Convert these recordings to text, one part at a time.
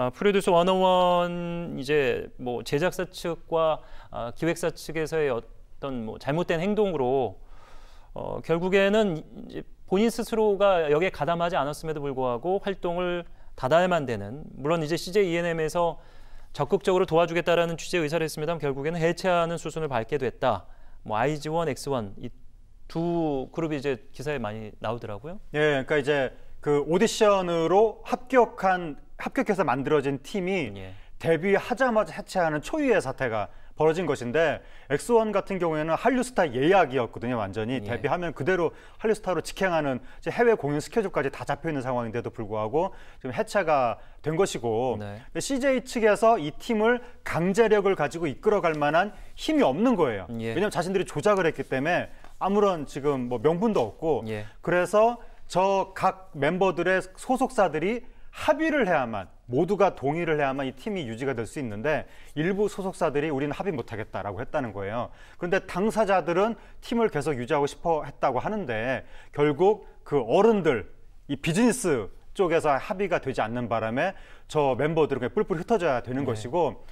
아, 프로듀스 원어원 oh 이제 뭐 제작사 측과 아, 기획사 측에서의 어떤 뭐 잘못된 행동으로 어, 결국에는 이제 본인 스스로가 여기에 가담하지 않았음에도 불구하고 활동을 다달만 되는 물론 이제 CJ ENM에서 적극적으로 도와주겠다라는 취지의 의사를 했습니다만 결국에는 해체하는 수순을 밟게 됐다. 뭐 IG1, X1 이 두 그룹이 이제 기사에 많이 나오더라고요. 예, 그러니까 이제 그 오디션으로 합격한 합격해서 만들어진 팀이 예. 데뷔하자마자 해체하는 초유의 사태가 벌어진 것인데 엑스원 같은 경우에는 한류 스타 예약이었거든요 완전히 예. 데뷔하면 그대로 한류 스타로 직행하는 해외 공연 스케줄까지 다 잡혀 있는 상황인데도 불구하고 지금 해체가 된 것이고 네. CJ 측에서 이 팀을 강제력을 가지고 이끌어갈 만한 힘이 없는 거예요 예. 왜냐하면 자신들이 조작을 했기 때문에 아무런 지금 뭐 명분도 없고 예. 그래서 저 각 멤버들의 소속사들이 합의를 해야만 모두가 동의를 해야만 이 팀이 유지가 될 수 있는데 일부 소속사들이 우리는 합의 못하겠다라고 했다는 거예요. 그런데 당사자들은 팀을 계속 유지하고 싶어 했다고 하는데 결국 그 어른들 이 비즈니스 쪽에서 합의가 되지 않는 바람에 저 멤버들은 그 뿔뿔이 흩어져야 되는 네. 것이고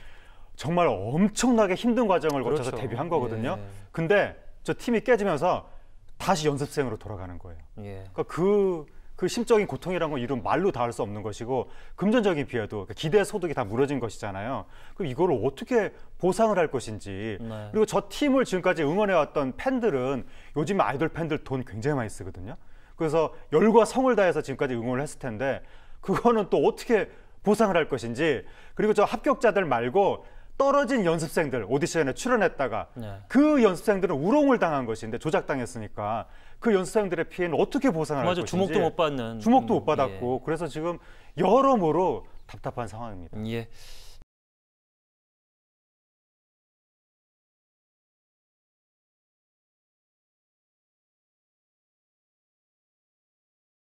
정말 엄청나게 힘든 과정을 그렇죠. 거쳐서 데뷔한 거거든요. 예. 근데 저 팀이 깨지면서 다시 연습생으로 돌아가는 거예요. 예. 그러니까 그그 심적인 고통이라는건 이런 말로 다 할 수 없는 것이고 금전적인 비해도 그러니까 기대 소득이 다 무너진 것이잖아요. 그럼 이거를 어떻게 보상을 할 것인지 네. 그리고 저 팀을 지금까지 응원해왔던 팬들은 요즘 아이돌 팬들 돈 굉장히 많이 쓰거든요. 그래서 열과 성을 다해서 지금까지 응원을 했을 텐데 그거는 또 어떻게 보상을 할 것인지 그리고 저 합격자들 말고 떨어진 연습생들 오디션에 출연했다가 네. 그 연습생들은 우롱을 당한 것인데 조작당했으니까 그 연습생들의 피해는 어떻게 보상을 맞아, 할 것인지 주목도 못 받는 주목도 음, 못 받았고 예. 그래서 지금 여러모로 답답한 상황입니다. 예.